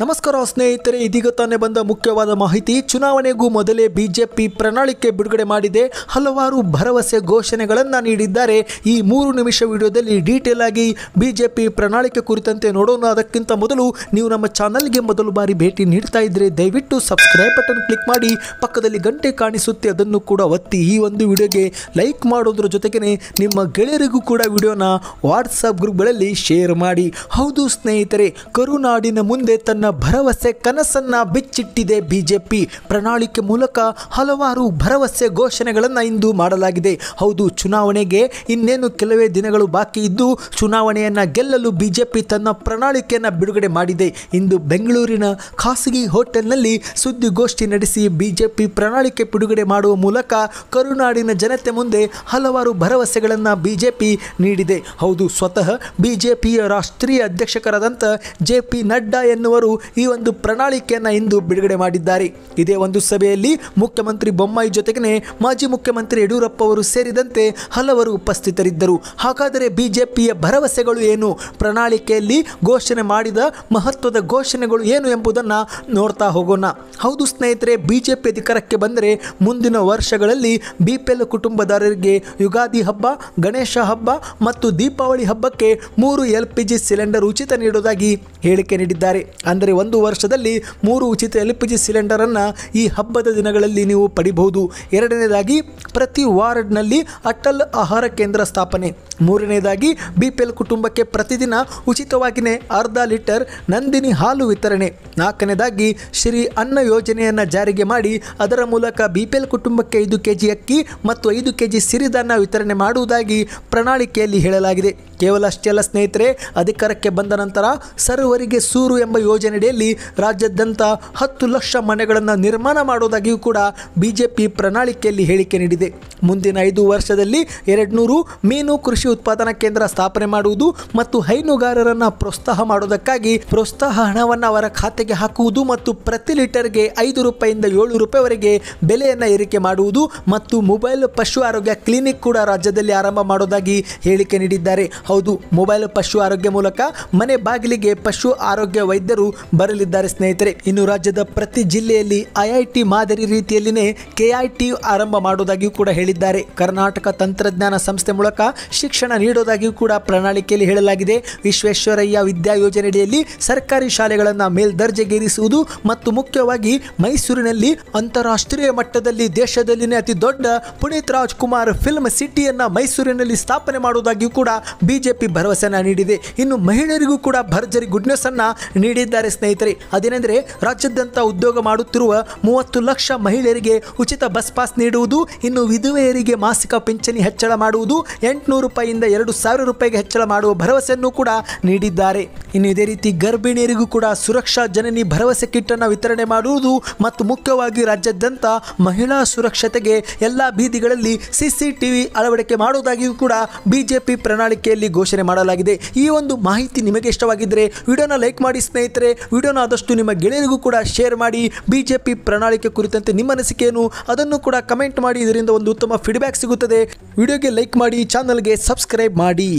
ನಮಸ್ಕಾರ ಸ್ನೇಹಿತರೆ ಇದೀಗ ತಾನೇ ಬಂದ ಮುಖ್ಯವಾದ ಮಾಹಿತಿ ಚುನಾವಣೆಗೂ ಮೊದಲೇ ಬಿಜೆಪಿ ಪ್ರಣಾಳಿಕೆ ಬಿಡುಗಡೆ ಮಾಡಿದೆ ಹಲವಾರು ಭರವಸೆ ಘೋಷಣೆಗಳನ್ನು ನೀಡಿದ್ದಾರೆ ಈ ಮೂರು ನಿಮಿಷ ವಿಡಿಯೋದಲ್ಲಿ ಡೀಟೇಲ್ ಆಗಿ ಬಿಜೆಪಿ ಪ್ರಣಾಳಿಕೆ ಕುರಿತಂತೆ ನೋಡೋಣ ಅದಕ್ಕಿಂತ ಮೊದಲು ನೀವು ನಮ್ಮ ಚಾನಲ್ಗೆ ಮೊದಲು ಬಾರಿ ಭೇಟಿ ನೀಡ್ತಾ ಇದ್ದರೆ ದಯವಿಟ್ಟು ಸಬ್ಸ್ಕ್ರೈಬ್ ಬಟನ್ ಕ್ಲಿಕ್ ಮಾಡಿ ಪಕ್ಕದಲ್ಲಿ ಗಂಟೆ ಕಾಣಿಸುತ್ತೆ ಅದನ್ನು ಕೂಡ ಒತ್ತಿ ಈ ಒಂದು ವಿಡಿಯೋಗೆ ಲೈಕ್ ಮಾಡೋದ್ರ ಜೊತೆಗೆ ನಿಮ್ಮ ಗೆಳೆಯರಿಗೂ ಕೂಡ ವಿಡಿಯೋನ ವಾಟ್ಸಪ್ ಗ್ರೂಪ್ಗಳಲ್ಲಿ ಶೇರ್ ಮಾಡಿ ಹೌದು ಸ್ನೇಹಿತರೆ ಕರುನಾಡಿನ ಮುಂದೆ ತನ್ನ ಭರವಸೆ ಕನಸನ್ನ ಬಿಚ್ಚಿಟ್ಟಿದೆ ಬಿಜೆಪಿ ಪ್ರಣಾಳಿಕೆ ಮೂಲಕ ಹಲವಾರು ಭರವಸೆ ಘೋಷಣೆಗಳನ್ನು ಇಂದು ಮಾಡಲಾಗಿದೆ ಹೌದು ಚುನಾವಣೆಗೆ ಇನ್ನೇನು ಕೆಲವೇ ದಿನಗಳು ಬಾಕಿ ಇದ್ದು ಚುನಾವಣೆಯನ್ನು ಗೆಲ್ಲಲು ಬಿಜೆಪಿ ತನ್ನ ಪ್ರಣಾಳಿಕೆಯನ್ನು ಬಿಡುಗಡೆ ಮಾಡಿದೆ ಇಂದು ಬೆಂಗಳೂರಿನ ಖಾಸಗಿ ಹೋಟೆಲ್ನಲ್ಲಿ ಸುದ್ದಿಗೋಷ್ಠಿ ನಡೆಸಿ ಬಿಜೆಪಿ ಪ್ರಣಾಳಿಕೆ ಬಿಡುಗಡೆ ಮಾಡುವ ಮೂಲಕ ಕರುನಾಡಿನ ಜನತೆ ಮುಂದೆ ಹಲವಾರು ಭರವಸೆಗಳನ್ನು ಬಿಜೆಪಿ ನೀಡಿದೆ ಹೌದು ಸ್ವತಃ ಬಿಜೆಪಿಯ ರಾಷ್ಟ್ರೀಯ ಅಧ್ಯಕ್ಷಕರಾದಂಥ ಜೆ ಪಿ ನಡ್ಡಾ ಎನ್ನುವರು ಈ ಒಂದು ಪ್ರಣಾಳಿಕೆಯನ್ನು ಇಂದು ಬಿಡುಗಡೆ ಮಾಡಿದ್ದಾರೆ ಇದೇ ಒಂದು ಸಭೆಯಲ್ಲಿ ಮುಖ್ಯಮಂತ್ರಿ ಬೊಮ್ಮಾಯಿ ಜೊತೆಗೇ ಮಾಜಿ ಮುಖ್ಯಮಂತ್ರಿ ಯಡಿಯೂರಪ್ಪ ಅವರು ಸೇರಿದಂತೆ ಹಲವರು ಉಪಸ್ಥಿತರಿದ್ದರು ಹಾಗಾದರೆ ಬಿಜೆಪಿಯ ಭರವಸೆಗಳು ಏನು ಪ್ರಣಾಳಿಕೆಯಲ್ಲಿ ಘೋಷಣೆ ಮಾಡಿದ ಮಹತ್ವದ ಘೋಷಣೆಗಳು ಏನು ಎಂಬುದನ್ನು ನೋಡ್ತಾ ಹೋಗೋಣ ಹೌದು ಸ್ನೇಹಿತರೆ ಬಿಜೆಪಿ ಅಧಿಕಾರಕ್ಕೆ ಬಂದರೆ ಮುಂದಿನ ವರ್ಷಗಳಲ್ಲಿ ಬಿ ಪಿ ಎಲ್ ಕುಟುಂಬದಾರರಿಗೆ ಯುಗಾದಿ ಹಬ್ಬ ಗಣೇಶ ಹಬ್ಬ ಮತ್ತು ದೀಪಾವಳಿ ಹಬ್ಬಕ್ಕೆ ಮೂರು ಎಲ್ ಪಿ ಜಿ ಸಿಲಿಂಡರ್ ಉಚಿತ ನೀಡುವುದಾಗಿ ಹೇಳಿಕೆ ನೀಡಿದ್ದಾರೆ ಅಂದರೆ ಒಂದು ವರ್ಷದಲ್ಲಿ ಮೂರು ಉಚಿತ ಎಲ್ ಪಿ ಜಿ ಸಿಲಿಂಡರನ್ನು ಈ ಹಬ್ಬದ ದಿನಗಳಲ್ಲಿ ನೀವು ಪಡಿಬಹುದು ಎರಡನೇದಾಗಿ ಪ್ರತಿ ವಾರ್ಡ್ನಲ್ಲಿ ಅಟಲ್ ಆಹಾರ ಕೇಂದ್ರ ಸ್ಥಾಪನೆ ಮೂರನೇದಾಗಿ ಬಿ ಪಿ ಎಲ್ ಕುಟುಂಬಕ್ಕೆ ಪ್ರತಿದಿನ ಉಚಿತವಾಗಿಯೇ ಅರ್ಧ ಲೀಟರ್ ನಂದಿನಿ ಹಾಲು ವಿತರಣೆ ನಾಲ್ಕನೇದಾಗಿ ಶ್ರೀ ಅನ್ನ ಯೋಜನೆಯನ್ನು ಜಾರಿಗೆ ಮಾಡಿ ಅದರ ಮೂಲಕ ಬಿ ಪಿ ಎಲ್ ಕುಟುಂಬಕ್ಕೆ ಐದು ಕೆ ಜಿ ಅಕ್ಕಿ ಮತ್ತು ಐದು ಕೆ ಜಿ ಸಿರಿಧಾನ್ಯ ವಿತರಣೆ ಮಾಡುವುದಾಗಿ ಪ್ರಣಾಳಿಕೆಯಲ್ಲಿ ಹೇಳಲಾಗಿದೆ ಕೇವಲ ಅಷ್ಟೆಲ್ಲ ಸ್ನೇಹಿತರೆ ಅಧಿಕಾರಕ್ಕೆ ಬಂದ ನಂತರ ಸರ್ವರಿಗೆ ಸೂರು ಎಂಬ ಯೋಜನೆ ಯೋಜನೆಯಡಿಯಲ್ಲಿ ರಾಜ್ಯಾದ್ಯಂತ ಹತ್ತು ಲಕ್ಷ ಮನೆಗಳನ್ನು ನಿರ್ಮಾಣ ಮಾಡುವುದಾಗಿಯೂ ಕೂಡ ಬಿಜೆಪಿ ಪ್ರಣಾಳಿಕೆಯಲ್ಲಿ ಹೇಳಿಕೆ ನೀಡಿದೆ ಮುಂದಿನ ಐದು ವರ್ಷದಲ್ಲಿ ಎರಡ್ನೂರು ಮೀನು ಕೃಷಿ ಉತ್ಪಾದನಾ ಕೇಂದ್ರ ಸ್ಥಾಪನೆ ಮಾಡುವುದು ಮತ್ತು ಹೈನುಗಾರರನ್ನು ಪ್ರೋತ್ಸಾಹ ಮಾಡುವುದಕ್ಕಾಗಿ ಪ್ರೋತ್ಸಾಹ ಹಣವನ್ನು ಅವರ ಖಾತೆಗೆ ಹಾಕುವುದು ಮತ್ತು ಪ್ರತಿ ಲೀಟರ್ಗೆ ಐದು ರೂಪಾಯಿಯಿಂದ ಏಳು ರೂಪಾಯಿವರೆಗೆ ಬೆಲೆಯನ್ನು ಏರಿಕೆ ಮಾಡುವುದು ಮತ್ತು ಮೊಬೈಲ್ ಪಶು ಆರೋಗ್ಯ ಕ್ಲಿನಿಕ್ ಕೂಡ ರಾಜ್ಯದಲ್ಲಿ ಆರಂಭ ಮಾಡೋದಾಗಿ ಹೇಳಿಕೆ ನೀಡಿದ್ದಾರೆ ಹೌದು ಮೊಬೈಲ್ ಪಶು ಆರೋಗ್ಯ ಮೂಲಕ ಮನೆ ಬಾಗಿಲಿಗೆ ಪಶು ಆರೋಗ್ಯ ವೈದ್ಯರು ಬರಲಿದ್ದಾರೆ ಸ್ನೇಹಿತರೆ ಇನ್ನು ರಾಜ್ಯದ ಪ್ರತಿ ಜಿಲ್ಲೆಯಲ್ಲಿ ಐಐಟಿ ಮಾದರಿ ರೀತಿಯಲ್ಲಿನೇ ಕೆಐಟಿ ಆರಂಭ ಮಾಡುವುದಾಗಿಯೂ ಕೂಡ ಹೇಳಿದ್ದಾರೆ ಕರ್ನಾಟಕ ತಂತ್ರಜ್ಞಾನ ಸಂಸ್ಥೆ ಮೂಲಕ ಶಿಕ್ಷಣ ನೀಡೋದಾಗಿಯೂ ಕೂಡ ಪ್ರಣಾಳಿಕೆಯಲ್ಲಿ ಹೇಳಲಾಗಿದೆ ವಿಶ್ವೇಶ್ವರಯ್ಯ ವಿದ್ಯಾ ಯೋಜನೆಯಡಿಯಲ್ಲಿ ಸರ್ಕಾರಿ ಶಾಲೆಗಳನ್ನು ಮೇಲ್ದರ್ಜೆಗೇರಿಸುವುದು ಮತ್ತು ಮುಖ್ಯವಾಗಿ ಮೈಸೂರಿನಲ್ಲಿ ಅಂತಾರಾಷ್ಟ್ರೀಯ ಮಟ್ಟದಲ್ಲಿ ದೇಶದಲ್ಲಿನೇ ಅತಿ ದೊಡ್ಡ ಪುನೀತ್ ರಾಜ್ಕುಮಾರ್ ಫಿಲ್ಮ್ ಸಿಟಿಯನ್ನು ಮೈಸೂರಿನಲ್ಲಿ ಸ್ಥಾಪನೆ ಮಾಡುವುದಾಗಿಯೂ ಕೂಡ ಬಿಜೆಪಿ ಭರವಸೆಯನ್ನು ನೀಡಿದೆ ಇನ್ನು ಮಹಿಳೆಯರಿಗೂ ಕೂಡ ಭರ್ಜರಿ ಗುಡ್ನೆಸ್ ಅನ್ನು ನೀಡಿದ್ದಾರೆ ಸ್ನೇಹಿತರೆ ಅದೇನೆಂದರೆ ರಾಜ್ಯಾದ್ಯಂತ ಉದ್ಯೋಗ ಮಾಡುತ್ತಿರುವ ಮೂವತ್ತು ಲಕ್ಷ ಮಹಿಳೆಯರಿಗೆ ಉಚಿತ ಬಸ್ ಪಾಸ್ ನೀಡುವುದು ಇನ್ನು ವಿಧವೆಯರಿಗೆ ಮಾಸಿಕ ಪಿಂಚಣಿ ಹೆಚ್ಚಳ ಮಾಡುವುದು ಎಂಟುನೂರು ರೂಪಾಯಿಯಿಂದ ಎರಡು ಸಾವಿರ ರೂಪಾಯಿಗೆ ಹೆಚ್ಚಳ ಮಾಡುವ ಭರವಸೆಯನ್ನು ಕೂಡ ನೀಡಿದ್ದಾರೆ ಇನ್ನು ಇದೇ ರೀತಿ ಗರ್ಭಿಣಿಯರಿಗೂ ಕೂಡ ಸುರಕ್ಷಾ ಜನನಿ ಭರವಸೆ ಕಿಟ್ಟನ್ನು ವಿತರಣೆ ಮಾಡುವುದು ಮತ್ತು ಮುಖ್ಯವಾಗಿ ರಾಜ್ಯಾದ್ಯಂತ ಮಹಿಳಾ ಸುರಕ್ಷತೆಗೆ ಎಲ್ಲ ಬೀದಿಗಳಲ್ಲಿ ಸಿಸಿಟಿವಿ ಅಳವಡಿಕೆ ಮಾಡುವುದಾಗಿಯೂ ಕೂಡ ಬಿಜೆಪಿ ಪ್ರಣಾಳಿಕೆಯಲ್ಲಿ ಘೋಷಣೆ ಮಾಡಲಾಗಿದೆ ಈ ಒಂದು ಮಾಹಿತಿ ನಿಮಗೆ ಇಷ್ಟವಾಗಿದ್ದರೆ ವಿಡಿಯೋನ ಲೈಕ್ ಮಾಡಿ ಸ್ನೇಹಿತರೆ ವಿಡಿಯೋನ ಆದಷ್ಟು ನಿಮ್ಮ ಗೆಳೆಯರಿಗೂ ಕೂಡ ಶೇರ್ ಮಾಡಿ ಬಿ ಜೆ ಪಿ ಪ್ರಣಾಳಿಕೆ ಕುರಿತಂತೆ ನಿಮ್ಮ ಅನಿಸಿಕೆಯನ್ನು ಅದನ್ನು ಕೂಡ ಕಮೆಂಟ್ ಮಾಡಿ ಇದರಿಂದ ಒಂದು ಉತ್ತಮ ಫೀಡ್ಬ್ಯಾಕ್ ಸಿಗುತ್ತದೆ ವಿಡಿಯೋಗೆ ಲೈಕ್ ಮಾಡಿ ಚಾನಲ್ಗೆ ಸಬ್ಸ್ಕ್ರೈಬ್ ಮಾಡಿ